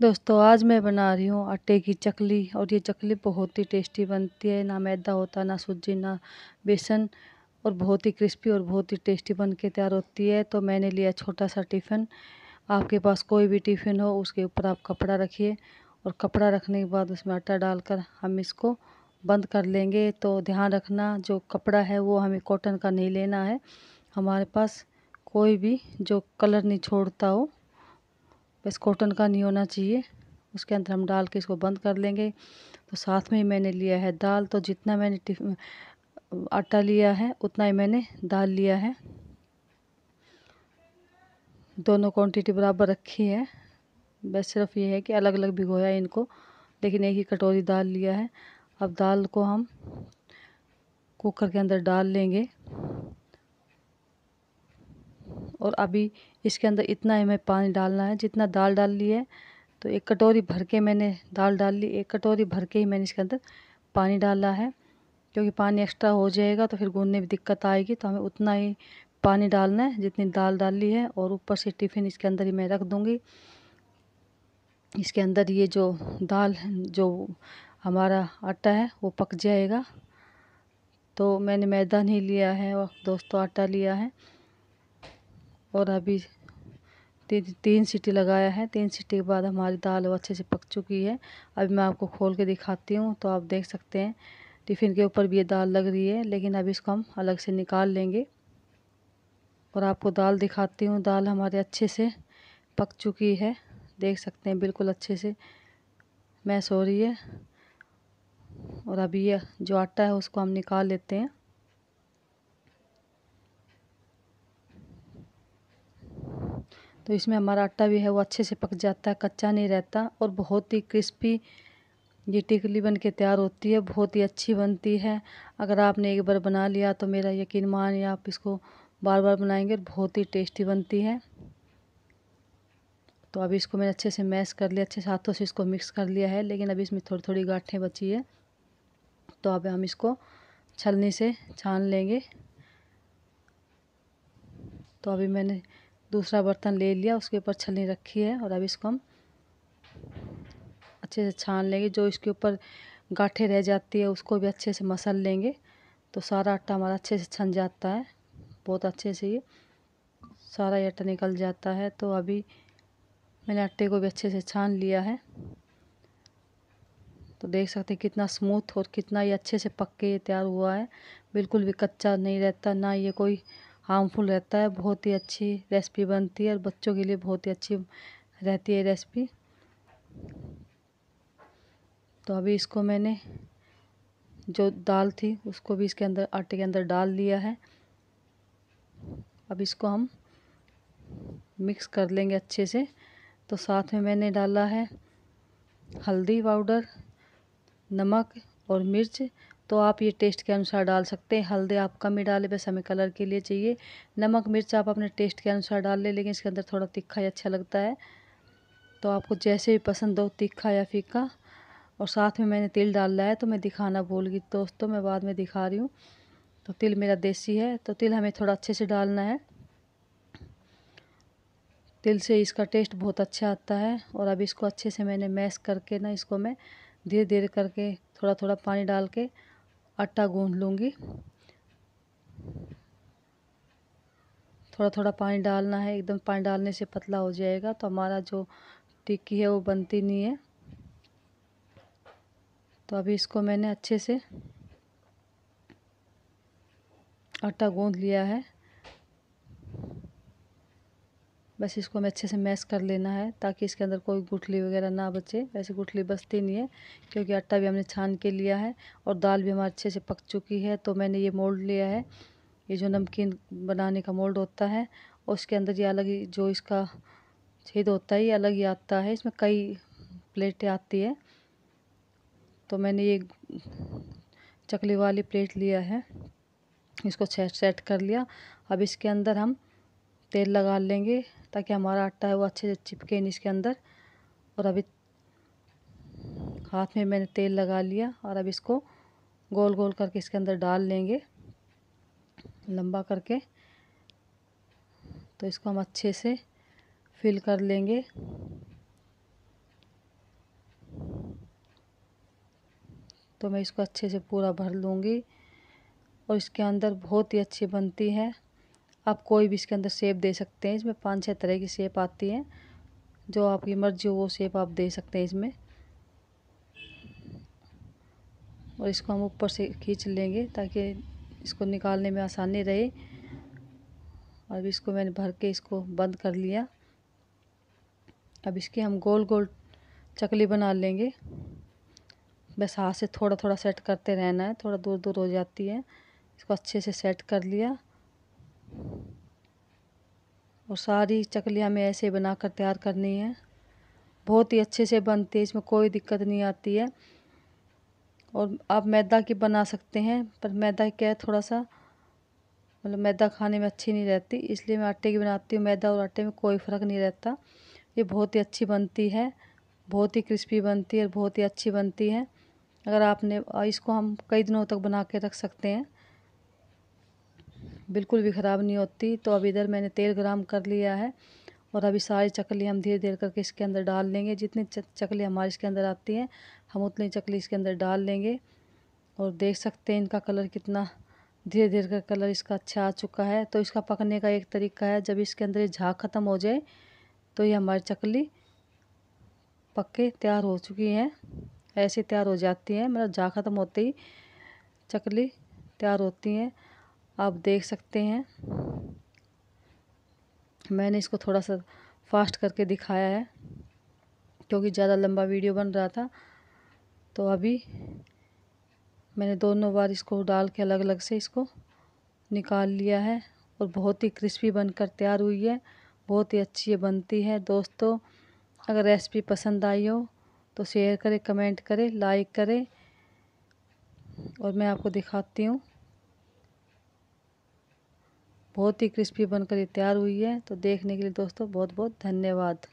दोस्तों आज मैं बना रही हूँ आटे की चकली और ये चकली बहुत ही टेस्टी बनती है ना मैदा होता ना सूजी ना बेसन और बहुत ही क्रिस्पी और बहुत ही टेस्टी बन के तैयार होती है तो मैंने लिया छोटा सा टिफ़िन आपके पास कोई भी टिफ़िन हो उसके ऊपर आप कपड़ा रखिए और कपड़ा रखने के बाद उसमें आटा डालकर हम इसको बंद कर लेंगे तो ध्यान रखना जो कपड़ा है वो हमें कॉटन का नहीं लेना है हमारे पास कोई भी जो कलर नहीं छोड़ता हो बस कॉटन का नहीं होना चाहिए उसके अंदर हम डाल के इसको बंद कर लेंगे तो साथ में ही मैंने लिया है दाल तो जितना मैंने आटा लिया है उतना ही मैंने दाल लिया है दोनों क्वांटिटी बराबर रखी है बस सिर्फ ये है कि अलग अलग भिगोया है इनको लेकिन एक ही कटोरी दाल लिया है अब दाल को हम कुकर के अंदर डाल लेंगे और अभी इसके अंदर इतना ही हमें पानी डालना है जितना दाल डाल ली है तो एक कटोरी भर के मैंने दाल डाल ली एक कटोरी भर के ही मैंने इसके अंदर पानी डाला है क्योंकि पानी एक्स्ट्रा हो जाएगा तो फिर गूंदने में दिक्कत आएगी तो हमें उतना ही पानी डालना है जितनी दाल डाल ली है और ऊपर से टिफ़िन इसके अंदर ही मैं रख दूँगी इसके अंदर ये जो दाल जो हमारा आटा है वो पक जाएगा तो मैंने मैदा नहीं लिया है और दोस्तों आटा लिया है और अभी ती, तीन सीटी लगाया है तीन सीटी के बाद हमारी दाल अच्छे से पक चुकी है अभी मैं आपको खोल के दिखाती हूँ तो आप देख सकते हैं टिफ़िन के ऊपर भी ये दाल लग रही है लेकिन अभी इसको हम अलग से निकाल लेंगे और आपको दाल दिखाती हूँ दाल हमारे अच्छे से पक चुकी है देख सकते हैं बिल्कुल अच्छे से मैस हो रही है और अभी ये जो आटा है उसको हम निकाल लेते हैं तो इसमें हमारा आटा भी है वो अच्छे से पक जाता है कच्चा नहीं रहता और बहुत ही क्रिस्पी ये टिकली बन के तैयार होती है बहुत ही अच्छी बनती है अगर आपने एक बार बना लिया तो मेरा यकीन मानिए आप इसको बार बार बनाएंगे और बहुत ही टेस्टी बनती है तो अभी इसको मैंने अच्छे से मैश कर लिया अच्छे से हाथों से इसको मिक्स कर लिया है लेकिन अभी इसमें थोड़ी थोड़ी गाँठें बची है तो अब हम इसको छलनी से छान लेंगे तो अभी मैंने दूसरा बर्तन ले लिया उसके ऊपर छलनी रखी है और अब इसको हम अच्छे से छान लेंगे जो इसके ऊपर गाठे रह जाती है उसको भी अच्छे से मसल लेंगे तो सारा आटा हमारा अच्छे से छन जाता है बहुत अच्छे से ये सारा आटा निकल जाता है तो अभी मैंने आटे को भी अच्छे से छान लिया है तो देख सकते हैं कितना स्मूथ और कितना ये अच्छे से पक के ये तैयार हुआ है बिल्कुल भी कच्चा नहीं रहता ना ये कोई हार्मफुल रहता है बहुत ही अच्छी रेसिपी बनती है और बच्चों के लिए बहुत ही अच्छी रहती है रेसिपी तो अभी इसको मैंने जो दाल थी उसको भी इसके अंदर आटे के अंदर डाल लिया है अब इसको हम मिक्स कर लेंगे अच्छे से तो साथ में मैंने डाला है हल्दी पाउडर नमक और मिर्च तो आप ये टेस्ट के अनुसार डाल सकते हैं हल्दी आप कम ही डालें बस हमें कलर के लिए चाहिए नमक मिर्च आप अपने टेस्ट के अनुसार डाल लें लेकिन इसके अंदर थोड़ा तीखा ही अच्छा लगता है तो आपको जैसे भी पसंद हो तीखा या फीका और साथ में मैंने तिल डाला है तो मैं दिखाना भूल गई दोस्तों मैं बाद में दिखा रही हूँ तो तिल मेरा देसी है तो तिल हमें थोड़ा अच्छे से डालना है तिल से इसका टेस्ट बहुत अच्छा आता है और अब इसको अच्छे से मैंने मैश करके ना इसको मैं धीरे धीरे करके थोड़ा थोड़ा पानी डाल के आटा गूंद लूँगी थोड़ा थोड़ा पानी डालना है एकदम पानी डालने से पतला हो जाएगा तो हमारा जो टिक्की है वो बनती नहीं है तो अभी इसको मैंने अच्छे से आटा गूंद लिया है बस इसको हमें अच्छे से मैश कर लेना है ताकि इसके अंदर कोई गुठली वगैरह ना बचे वैसे गुठली बचती नहीं है क्योंकि आटा भी हमने छान के लिया है और दाल भी हमारे अच्छे से पक चुकी है तो मैंने ये मोल्ड लिया है ये जो नमकीन बनाने का मोल्ड होता है उसके अंदर ये अलग जो इसका छेद होता है ये अलग ही आता है इसमें कई प्लेटें आती है तो मैंने ये चकली वाली प्लेट लिया है इसको सेट कर लिया अब इसके अंदर हम तेल लगा लेंगे ताकि हमारा आटा है वो अच्छे से चिपके नहीं इसके अंदर और अभी हाथ में मैंने तेल लगा लिया और अब इसको गोल गोल करके इसके अंदर डाल लेंगे लंबा करके तो इसको हम अच्छे से फिल कर लेंगे तो मैं इसको अच्छे से पूरा भर लूँगी और इसके अंदर बहुत ही अच्छी बनती है आप कोई भी इसके अंदर सेप दे सकते हैं इसमें पाँच छः तरह की सेप आती हैं जो आपकी मर्जी हो वो सेप आप दे सकते हैं इसमें और इसको हम ऊपर से खींच लेंगे ताकि इसको निकालने में आसानी रहे अब इसको मैंने भर के इसको बंद कर लिया अब इसकी हम गोल गोल चकली बना लेंगे बस हाथ से थोड़ा थोड़ा सेट करते रहना है थोड़ा दूर दूर हो जाती है इसको अच्छे से सेट कर लिया और सारी चकलियाँ मैं ऐसे बनाकर तैयार करनी है बहुत ही अच्छे से बनती है इसमें कोई दिक्कत नहीं आती है और आप मैदा की बना सकते हैं पर मैदा क्या है थोड़ा सा मतलब मैदा खाने में अच्छी नहीं रहती इसलिए मैं आटे की बनाती हूँ मैदा और आटे में कोई फ़र्क नहीं रहता ये बहुत ही अच्छी बनती है बहुत ही क्रिस्पी बनती है और बहुत ही अच्छी बनती है अगर आपने इसको हम कई दिनों तक बना के रख सकते हैं बिल्कुल भी ख़राब नहीं होती तो अब इधर मैंने तेल गर्म कर लिया है और अभी सारी चकली हम धीरे धीरे करके इसके अंदर डाल लेंगे जितनी चकली हमारी इसके अंदर आती हैं हम उतनी चकली इसके अंदर डाल लेंगे और देख सकते हैं इनका कलर कितना धीरे धीरे का कलर इसका अच्छा आ चुका है तो इसका पकने का एक तरीका है जब इसके अंदर ये झाग ख़त्म हो जाए तो ये हमारी चकली पक्के तैयार हो चुकी हैं ऐसे तैयार हो जाती हैं मतलब झाग ख़त्म होते ही चकली तैयार होती हैं आप देख सकते हैं मैंने इसको थोड़ा सा फास्ट करके दिखाया है क्योंकि ज़्यादा लंबा वीडियो बन रहा था तो अभी मैंने दोनों बार इसको डाल के अलग अलग से इसको निकाल लिया है और बहुत ही क्रिस्पी बनकर तैयार हुई है बहुत ही अच्छी है बनती है दोस्तों अगर रेसिपी पसंद आई हो तो शेयर करें कमेंट करें लाइक करें और मैं आपको दिखाती हूँ बहुत ही क्रिस्पी बनकर ये तैयार हुई है तो देखने के लिए दोस्तों बहुत बहुत धन्यवाद